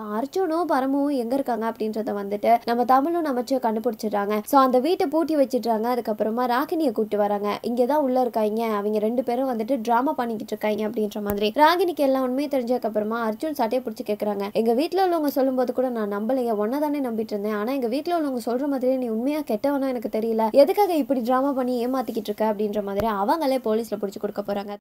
இப்போ அர்ஜுனும் பரமும் எங்கே இருக்காங்க அப்படின்றத வந்துட்டு நம்ம தமிழும் அமைச்சர் கண்டுபிடிச்சிடுறாங்க ஸோ அந்த வீட்டை பூட்டி வச்சிடுறாங்க அதுக்கப்புறமா ராகினியை கூப்பிட்டு வராங்க இங்கே தான் உள்ளே இருக்காங்க அவங்க ரெண்டு பேரும் வந்துட்டு ட்ராமா பண்ணிக்கிட்டு இருக்காங்க அப்படின்ற மாதிரி ராகினிக்கு எல்லாம் உண்மையை தெரிஞ்சதுக்கப்புறமா அர்ஜுன் சட்டையை பிடிச்சி கேட்குறாங்க எங்கள் வீட்டில் உள்ளவங்க சொல்லும்போது கூட நான் நம்பலையே ஒன்றை தானே நம்பிட்டு இருந்தேன் ஆனால் எங்கள் வீட்டில் உள்ளவங்க சொல்கிற மாதிரியே நீ உண்மையாக கெட்டவனா எனக்கு தெரியல எதுக்காக இப்படி ட்ராமா பண்ணி ஏமாத்திக்கிட்டு இருக்க அப்படின்ற மாதிரி அவங்களே போலீஸில் பிடிச்சி கொடுக்க போகிறாங்க